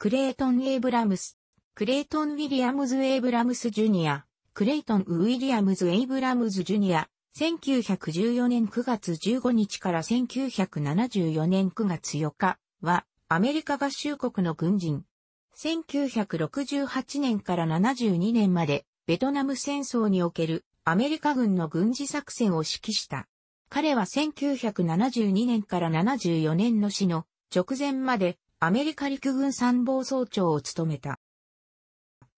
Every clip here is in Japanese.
クレイトン・エイブラムス、クレイトン・ウィリアムズ・エイブラムス・ジュニア、クレイトン・ウィリアムズ・エイブラムズ・ジュニア、1914年9月15日から1974年9月4日は、アメリカ合衆国の軍人。1968年から72年まで、ベトナム戦争におけるアメリカ軍の軍事作戦を指揮した。彼は1972年から74年の死の直前までアメリカ陸軍参謀総長を務めた。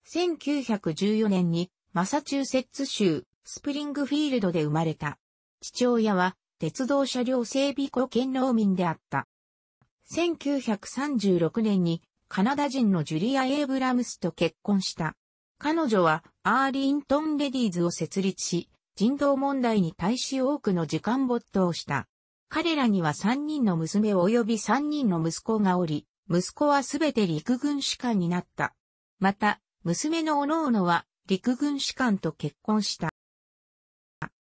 1914年にマサチューセッツ州スプリングフィールドで生まれた。父親は鉄道車両整備庫県農民であった。1936年にカナダ人のジュリア・エイブラムスと結婚した。彼女はアーリントン・レディーズを設立し、人道問題に対し多くの時間没頭した。彼らには3人の娘及び3人の息子がおり、息子はすべて陸軍士官になった。また、娘のおのおのは陸軍士官と結婚した。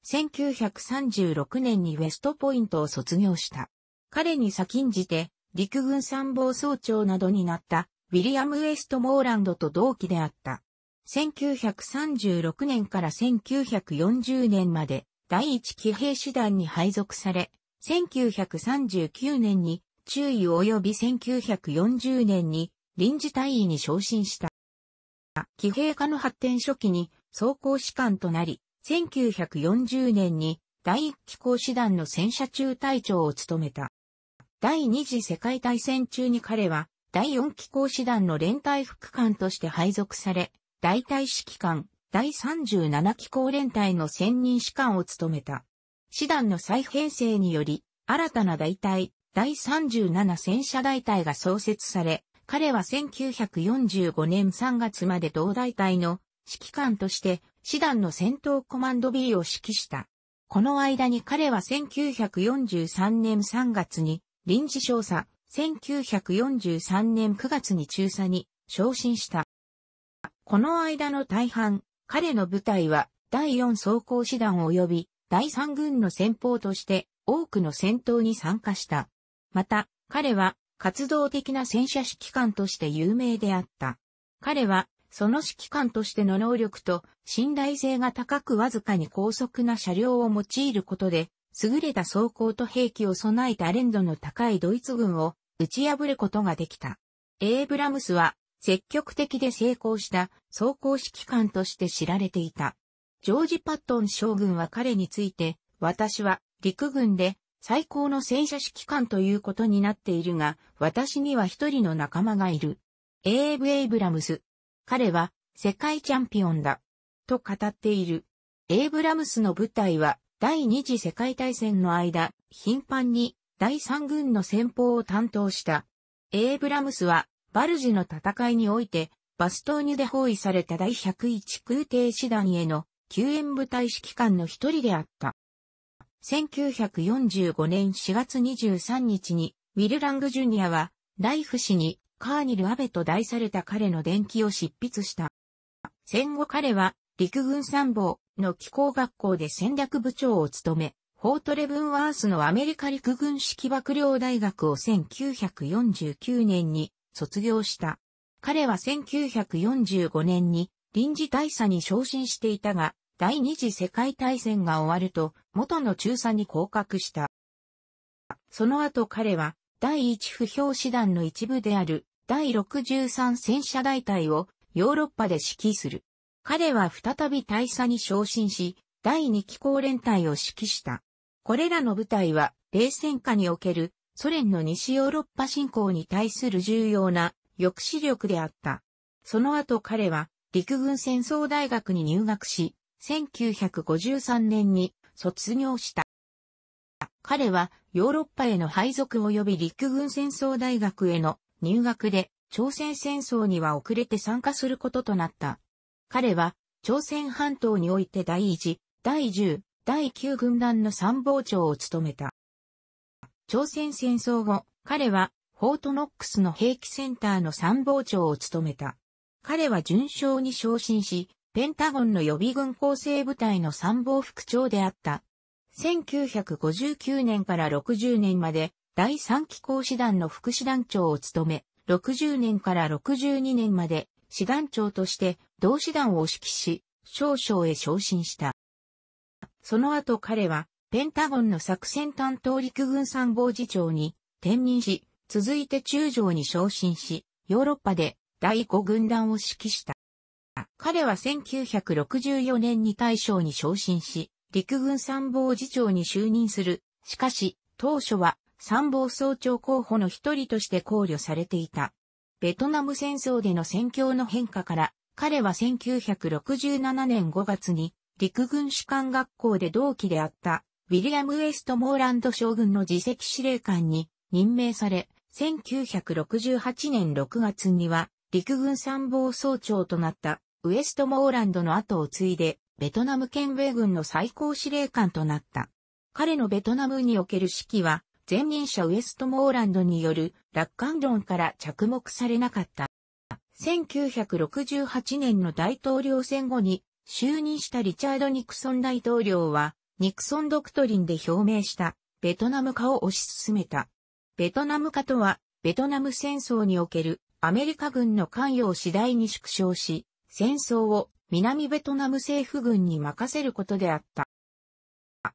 1936年にウェストポイントを卒業した。彼に先んじて、陸軍参謀総長などになった、ウィリアム・ウェストモーランドと同期であった。1936年から1940年まで、第一騎兵師団に配属され、1939年に中尉及び1940年に臨時隊尉に昇進した。騎兵化の発展初期に総甲士官となり、1940年に第一機構師団の戦車中隊長を務めた。第二次世界大戦中に彼は第四機構師団の連隊副官として配属され、大隊指揮官、第37機構連隊の専任士官を務めた。師団の再編成により、新たな大隊、第37戦車大隊が創設され、彼は1945年3月まで同大隊の指揮官として師団の戦闘コマンド B を指揮した。この間に彼は1943年3月に臨時少佐、1943年9月に中佐に昇進した。この間の大半、彼の部隊は第4装甲師団及び第3軍の戦法として多くの戦闘に参加した。また、彼は活動的な戦車指揮官として有名であった。彼は、その指揮官としての能力と信頼性が高くわずかに高速な車両を用いることで、優れた装甲と兵器を備えた連度の高いドイツ軍を打ち破ることができた。エイブラムスは積極的で成功した装甲指揮官として知られていた。ジョージ・パットン将軍は彼について、私は陸軍で最高の戦車指揮官ということになっているが、私には一人の仲間がいる。エイブ・エイブラムス。彼は世界チャンピオンだ。と語っている。エイブラムスの部隊は第二次世界大戦の間、頻繁に第三軍の戦法を担当した。エイブラムスはバルジの戦いにおいて、バストーニュで包囲された第101空挺師団への救援部隊指揮官の一人であった。1945年4月23日に、ウィルラングジュニアは、ライフ氏に、カーニル・アベと題された彼の伝記を執筆した。戦後彼は、陸軍参謀の機構学校で戦略部長を務め、フォートレブンワースのアメリカ陸軍式幕僚大学を1949年に卒業した。彼は1945年に臨時大佐に昇進していたが、第二次世界大戦が終わると、元の中佐に降格した。その後彼は、第一不評師団の一部である、第63戦車大隊をヨーロッパで指揮する。彼は再び大佐に昇進し、第二機構連隊を指揮した。これらの部隊は、冷戦下におけるソ連の西ヨーロッパ侵攻に対する重要な抑止力であった。その後彼は陸軍戦争大学に入学し、1953年に卒業した。彼はヨーロッパへの配属及び陸軍戦争大学への入学で朝鮮戦争には遅れて参加することとなった。彼は朝鮮半島において第1、第10、第9軍団の参謀長を務めた。朝鮮戦争後、彼はフォートノックスの兵器センターの参謀長を務めた。彼は順将に昇進し、ペンタゴンの予備軍構成部隊の参謀副長であった。1959年から60年まで第3機構師団の副師団長を務め、60年から62年まで師団長として同師団を指揮し、少将へ昇進した。その後彼は、ペンタゴンの作戦担当陸軍参謀次長に転任し、続いて中将に昇進し、ヨーロッパで第5軍団を指揮した。彼は1964年に大将に昇進し、陸軍参謀次長に就任する。しかし、当初は参謀総長候補の一人として考慮されていた。ベトナム戦争での戦況の変化から、彼は1967年5月に陸軍士官学校で同期であったウィリアム・ウェストモーランド将軍の自責司令官に任命され、1968年6月には陸軍参謀総長となったウエストモーランドの後を継いで、ベトナム県米軍の最高司令官となった。彼のベトナムにおける指揮は、前任者ウエストモーランドによる楽観論から着目されなかった。1968年の大統領選後に就任したリチャード・ニクソン大統領は、ニクソン・ドクトリンで表明したベトナム化を推し進めた。ベトナム化とは、ベトナム戦争におけるアメリカ軍の関与を次第に縮小し、戦争を南ベトナム政府軍に任せることであった。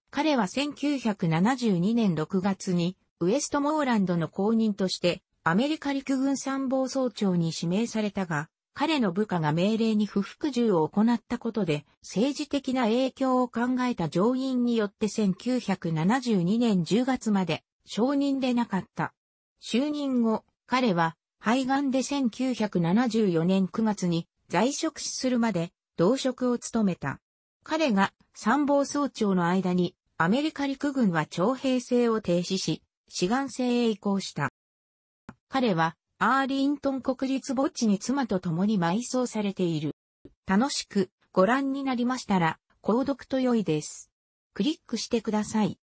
彼は1972年6月にウエストモーランドの公認としてアメリカ陸軍参謀総長に指名されたが、彼の部下が命令に不服従を行ったことで政治的な影響を考えた上院によって1972年10月まで承認でなかった。就任後、彼は肺がんで1974年9月に在職死するまで同職を務めた。彼が参謀総長の間にアメリカ陸軍は徴兵制を停止し、志願制へ移行した。彼はアーリントン国立墓地に妻と共に埋葬されている。楽しくご覧になりましたら、購読と良いです。クリックしてください。